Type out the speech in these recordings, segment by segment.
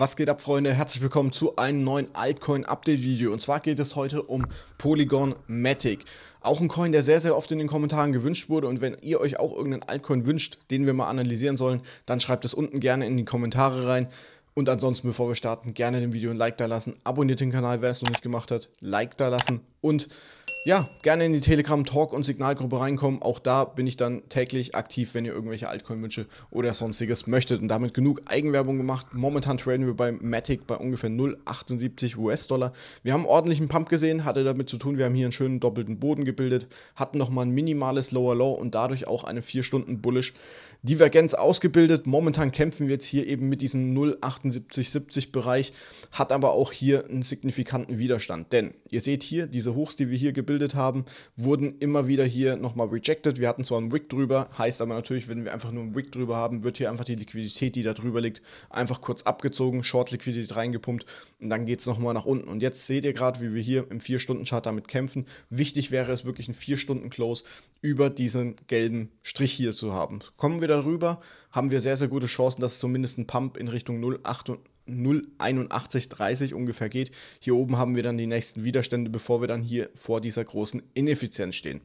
Was geht ab, Freunde? Herzlich willkommen zu einem neuen Altcoin-Update-Video. Und zwar geht es heute um Polygon Matic. Auch ein Coin, der sehr, sehr oft in den Kommentaren gewünscht wurde. Und wenn ihr euch auch irgendeinen Altcoin wünscht, den wir mal analysieren sollen, dann schreibt es unten gerne in die Kommentare rein. Und ansonsten, bevor wir starten, gerne dem Video ein Like da lassen. Abonniert den Kanal, wer es noch nicht gemacht hat. Like da lassen. Und ja, gerne in die Telegram Talk und Signalgruppe reinkommen. Auch da bin ich dann täglich aktiv, wenn ihr irgendwelche Altcoin-Wünsche oder sonstiges möchtet. Und damit genug Eigenwerbung gemacht. Momentan traden wir bei Matic bei ungefähr 0,78 US-Dollar. Wir haben ordentlichen Pump gesehen, hatte damit zu tun, wir haben hier einen schönen doppelten Boden gebildet, hatten nochmal ein minimales Lower Low und dadurch auch eine 4-Stunden-Bullish Divergenz ausgebildet. Momentan kämpfen wir jetzt hier eben mit diesem 078 70 Bereich, hat aber auch hier einen signifikanten Widerstand. Denn ihr seht hier, diese Hochs, die wir hier gebildet gebildet haben, wurden immer wieder hier nochmal rejected. Wir hatten zwar einen Wick drüber, heißt aber natürlich, wenn wir einfach nur einen Wick drüber haben, wird hier einfach die Liquidität, die da drüber liegt, einfach kurz abgezogen, Short-Liquidität reingepumpt und dann geht es nochmal nach unten. Und jetzt seht ihr gerade, wie wir hier im 4-Stunden-Chart damit kämpfen. Wichtig wäre es wirklich, einen 4-Stunden-Close über diesen gelben Strich hier zu haben. Kommen wir darüber, haben wir sehr, sehr gute Chancen, dass zumindest ein Pump in Richtung 0,8 und 0,8130 ungefähr geht. Hier oben haben wir dann die nächsten Widerstände, bevor wir dann hier vor dieser großen Ineffizienz stehen.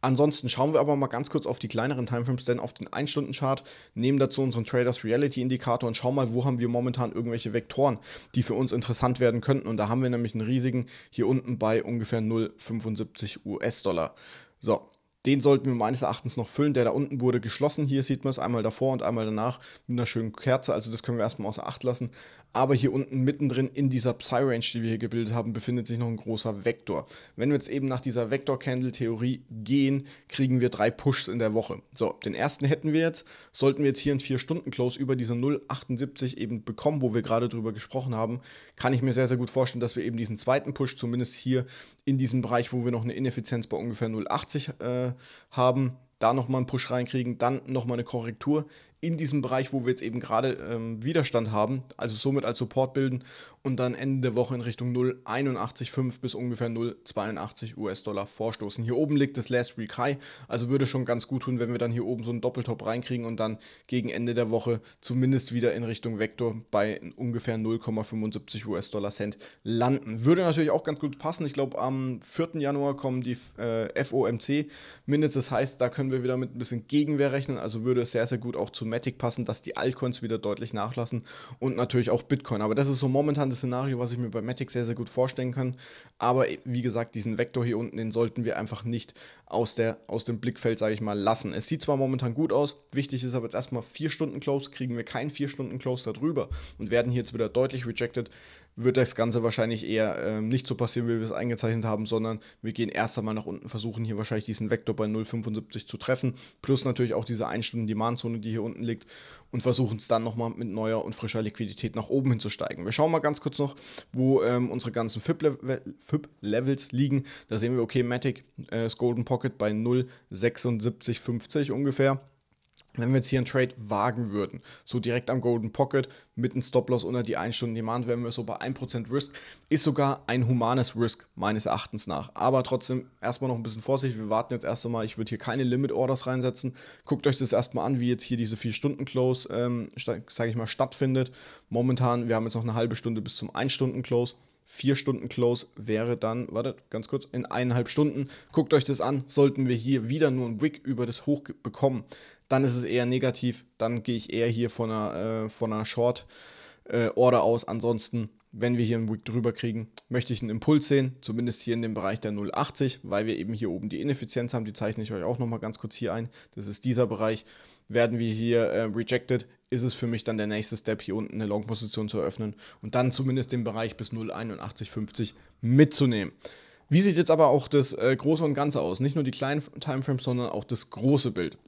Ansonsten schauen wir aber mal ganz kurz auf die kleineren Timeframes, denn auf den 1-Stunden-Chart nehmen dazu unseren Traders Reality Indikator und schauen mal, wo haben wir momentan irgendwelche Vektoren, die für uns interessant werden könnten. Und da haben wir nämlich einen riesigen hier unten bei ungefähr 0,75 US-Dollar. So, den sollten wir meines Erachtens noch füllen. Der da unten wurde geschlossen. Hier sieht man es einmal davor und einmal danach mit einer schönen Kerze. Also das können wir erstmal außer Acht lassen. Aber hier unten mittendrin in dieser Psy-Range, die wir hier gebildet haben, befindet sich noch ein großer Vektor. Wenn wir jetzt eben nach dieser Vektor-Candle-Theorie gehen, kriegen wir drei Pushs in der Woche. So, den ersten hätten wir jetzt. Sollten wir jetzt hier einen 4-Stunden-Close über diese 0,78 eben bekommen, wo wir gerade drüber gesprochen haben, kann ich mir sehr, sehr gut vorstellen, dass wir eben diesen zweiten Push, zumindest hier in diesem Bereich, wo wir noch eine Ineffizienz bei ungefähr 0,80 äh, haben, da nochmal einen Push reinkriegen, dann nochmal eine Korrektur in diesem Bereich, wo wir jetzt eben gerade ähm, Widerstand haben, also somit als Support bilden und dann Ende der Woche in Richtung 0,81,5 bis ungefähr 0,82 US-Dollar vorstoßen. Hier oben liegt das Last Week High, also würde schon ganz gut tun, wenn wir dann hier oben so einen Doppeltop reinkriegen und dann gegen Ende der Woche zumindest wieder in Richtung Vektor bei ungefähr 0,75 US-Dollar Cent landen. Würde natürlich auch ganz gut passen. Ich glaube, am 4. Januar kommen die äh, FOMC Minutes, das heißt, da können wir wieder mit ein bisschen Gegenwehr rechnen, also würde es sehr, sehr gut auch zu Matic passen, dass die Altcoins wieder deutlich nachlassen und natürlich auch Bitcoin. Aber das ist so momentan das Szenario, was ich mir bei Matic sehr, sehr gut vorstellen kann. Aber wie gesagt, diesen Vektor hier unten, den sollten wir einfach nicht aus, der, aus dem Blickfeld, sage ich mal, lassen. Es sieht zwar momentan gut aus, wichtig ist aber jetzt erstmal 4 Stunden Close, kriegen wir keinen 4 Stunden Close darüber und werden hier jetzt wieder deutlich rejected wird das Ganze wahrscheinlich eher ähm, nicht so passieren, wie wir es eingezeichnet haben, sondern wir gehen erst einmal nach unten, versuchen hier wahrscheinlich diesen Vektor bei 0,75 zu treffen, plus natürlich auch diese 1-Stunden-Demand-Zone, die hier unten liegt, und versuchen es dann nochmal mit neuer und frischer Liquidität nach oben hin zu steigen. Wir schauen mal ganz kurz noch, wo ähm, unsere ganzen fip levels liegen. Da sehen wir, okay, Matic, äh, das Golden Pocket bei 0,7650 ungefähr wenn wir jetzt hier einen Trade wagen würden, so direkt am Golden Pocket mit einem Stop-Loss unter die 1 Stunden Demand, wären wir so bei 1% Risk, ist sogar ein humanes Risk meines Erachtens nach. Aber trotzdem erstmal noch ein bisschen Vorsicht, wir warten jetzt erst einmal, ich würde hier keine Limit-Orders reinsetzen. Guckt euch das erstmal an, wie jetzt hier diese 4-Stunden-Close, ähm, sage ich mal, stattfindet. Momentan, wir haben jetzt noch eine halbe Stunde bis zum 1-Stunden-Close. Vier Stunden Close wäre dann, wartet ganz kurz, in eineinhalb Stunden. Guckt euch das an. Sollten wir hier wieder nur einen Wick über das Hoch bekommen, dann ist es eher negativ. Dann gehe ich eher hier von einer, äh, von einer Short äh, Order aus. Ansonsten wenn wir hier einen Wick drüber kriegen, möchte ich einen Impuls sehen, zumindest hier in dem Bereich der 0,80, weil wir eben hier oben die Ineffizienz haben, die zeichne ich euch auch nochmal ganz kurz hier ein, das ist dieser Bereich, werden wir hier äh, rejected, ist es für mich dann der nächste Step, hier unten eine Long-Position zu eröffnen und dann zumindest den Bereich bis 0,8150 mitzunehmen. Wie sieht jetzt aber auch das äh, Große und Ganze aus? Nicht nur die kleinen Timeframes, sondern auch das große Bild.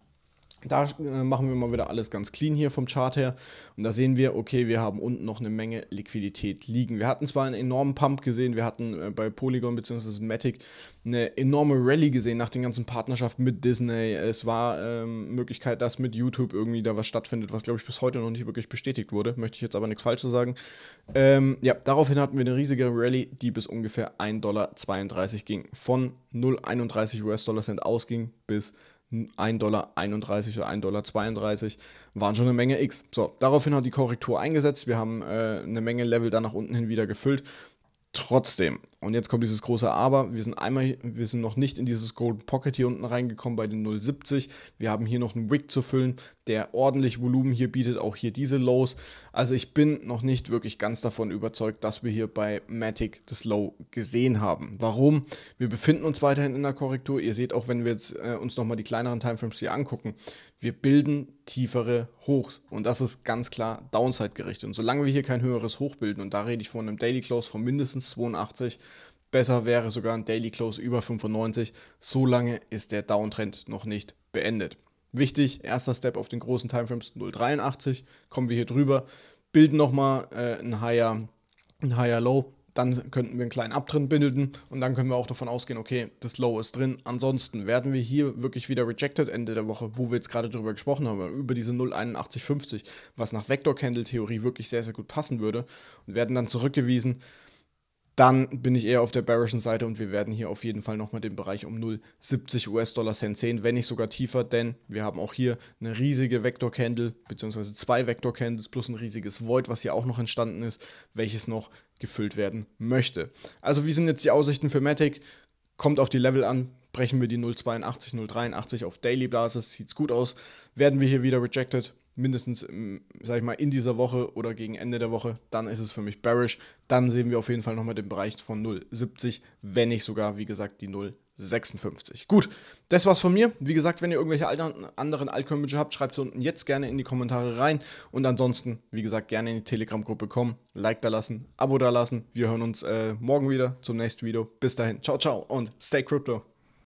Da äh, machen wir mal wieder alles ganz clean hier vom Chart her. Und da sehen wir, okay, wir haben unten noch eine Menge Liquidität liegen. Wir hatten zwar einen enormen Pump gesehen, wir hatten äh, bei Polygon bzw. Matic eine enorme Rallye gesehen nach den ganzen Partnerschaften mit Disney. Es war ähm, Möglichkeit, dass mit YouTube irgendwie da was stattfindet, was glaube ich bis heute noch nicht wirklich bestätigt wurde. Möchte ich jetzt aber nichts Falsches sagen. Ähm, ja, daraufhin hatten wir eine riesige Rallye, die bis ungefähr 1,32 Dollar ging. Von 0,31 US-Dollar Cent ausging bis 1,31 Dollar oder 1,32 Dollar waren schon eine Menge X. So, daraufhin hat die Korrektur eingesetzt. Wir haben äh, eine Menge Level dann nach unten hin wieder gefüllt. Trotzdem und jetzt kommt dieses große Aber. Wir sind einmal, wir sind noch nicht in dieses Golden Pocket hier unten reingekommen bei den 0,70. Wir haben hier noch einen Wick zu füllen, der ordentlich Volumen hier bietet, auch hier diese Lows. Also ich bin noch nicht wirklich ganz davon überzeugt, dass wir hier bei Matic das Low gesehen haben. Warum? Wir befinden uns weiterhin in der Korrektur. Ihr seht auch, wenn wir jetzt, äh, uns nochmal die kleineren Timeframes hier angucken, wir bilden tiefere Hochs. Und das ist ganz klar Downside gerichtet. Und solange wir hier kein höheres Hoch bilden, und da rede ich von einem Daily Close von mindestens 82, Besser wäre sogar ein Daily Close über 95. So lange ist der Downtrend noch nicht beendet. Wichtig, erster Step auf den großen Timeframes 0,83. Kommen wir hier drüber, bilden nochmal äh, ein, higher, ein higher Low. Dann könnten wir einen kleinen Abtrend bilden und dann können wir auch davon ausgehen, okay, das Low ist drin. Ansonsten werden wir hier wirklich wieder rejected Ende der Woche, wo wir jetzt gerade drüber gesprochen haben, über diese 0,8150, was nach Vector Candle Theorie wirklich sehr, sehr gut passen würde und werden dann zurückgewiesen dann bin ich eher auf der bearischen Seite und wir werden hier auf jeden Fall nochmal den Bereich um 0,70 US-Dollar Cent sehen, wenn nicht sogar tiefer, denn wir haben auch hier eine riesige Vektor-Candle, beziehungsweise zwei Vektor-Candles plus ein riesiges Void, was hier auch noch entstanden ist, welches noch gefüllt werden möchte. Also wie sind jetzt die Aussichten für Matic? Kommt auf die Level an, brechen wir die 0,82, 0,83 auf Daily Basis, sieht's gut aus, werden wir hier wieder rejected, mindestens, ähm, sag ich mal, in dieser Woche oder gegen Ende der Woche, dann ist es für mich bearish. Dann sehen wir auf jeden Fall nochmal den Bereich von 0,70, wenn nicht sogar, wie gesagt, die 0,56. Gut, das war's von mir. Wie gesagt, wenn ihr irgendwelche anderen altcoin habt, schreibt sie unten jetzt gerne in die Kommentare rein. Und ansonsten, wie gesagt, gerne in die Telegram-Gruppe kommen, Like da lassen, Abo da lassen. Wir hören uns äh, morgen wieder zum nächsten Video. Bis dahin, ciao, ciao und stay crypto.